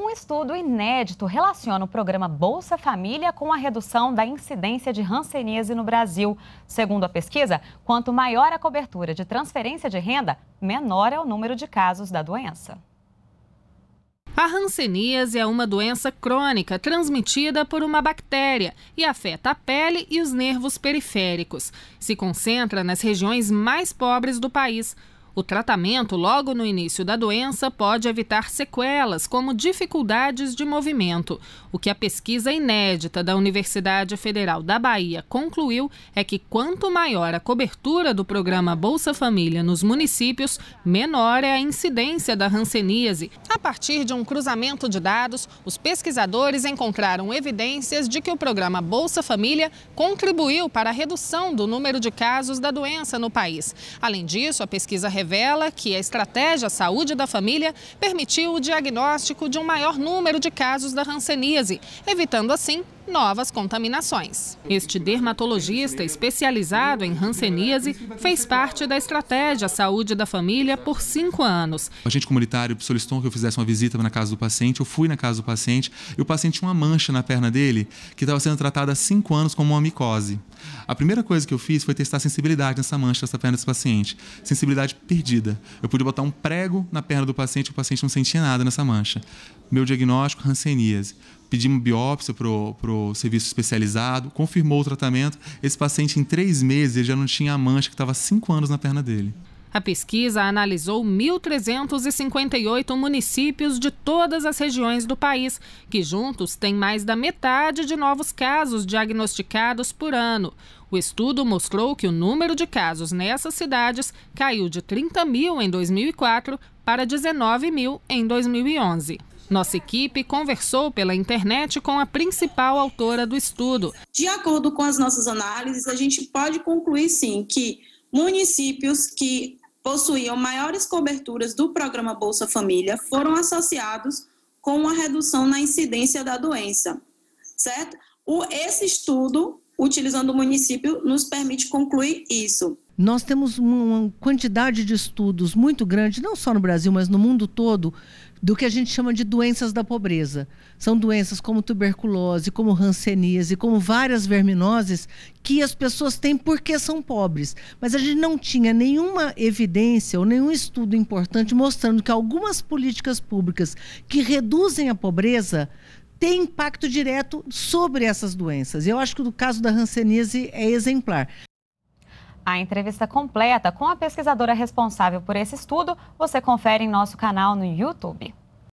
Um estudo inédito relaciona o programa Bolsa Família com a redução da incidência de hanseníase no Brasil. Segundo a pesquisa, quanto maior a cobertura de transferência de renda, menor é o número de casos da doença. A hanseníase é uma doença crônica transmitida por uma bactéria e afeta a pele e os nervos periféricos. Se concentra nas regiões mais pobres do país. O tratamento logo no início da doença pode evitar sequelas, como dificuldades de movimento. O que a pesquisa inédita da Universidade Federal da Bahia concluiu é que quanto maior a cobertura do programa Bolsa Família nos municípios, menor é a incidência da ranceníase. A partir de um cruzamento de dados, os pesquisadores encontraram evidências de que o programa Bolsa Família contribuiu para a redução do número de casos da doença no país. Além disso, a pesquisa revela que a estratégia Saúde da Família permitiu o diagnóstico de um maior número de casos da ranceníase, evitando assim novas contaminações. Este dermatologista especializado em ranceníase fez parte da estratégia Saúde da Família por cinco anos. O agente comunitário solicitou que eu fizesse uma visita na casa do paciente, eu fui na casa do paciente e o paciente tinha uma mancha na perna dele que estava sendo tratada há cinco anos como uma micose. A primeira coisa que eu fiz foi testar a sensibilidade nessa mancha, nessa perna desse paciente. Sensibilidade perdida. Eu pude botar um prego na perna do paciente e o paciente não sentia nada nessa mancha meu diagnóstico, ranceníase. Pedimos biópsia para o serviço especializado, confirmou o tratamento. Esse paciente, em três meses, já não tinha a mancha que estava cinco anos na perna dele. A pesquisa analisou 1.358 municípios de todas as regiões do país, que juntos têm mais da metade de novos casos diagnosticados por ano. O estudo mostrou que o número de casos nessas cidades caiu de 30 mil em 2004 para 19 mil em 2011. Nossa equipe conversou pela internet com a principal autora do estudo. De acordo com as nossas análises, a gente pode concluir sim que municípios que possuíam maiores coberturas do programa Bolsa Família foram associados com uma redução na incidência da doença, certo? O, esse estudo, utilizando o município, nos permite concluir isso. Nós temos uma quantidade de estudos muito grande, não só no Brasil, mas no mundo todo, do que a gente chama de doenças da pobreza. São doenças como tuberculose, como hanseníase, como várias verminoses que as pessoas têm porque são pobres. Mas a gente não tinha nenhuma evidência ou nenhum estudo importante mostrando que algumas políticas públicas que reduzem a pobreza têm impacto direto sobre essas doenças. Eu acho que o caso da hanseníase é exemplar. A entrevista completa com a pesquisadora responsável por esse estudo você confere em nosso canal no YouTube.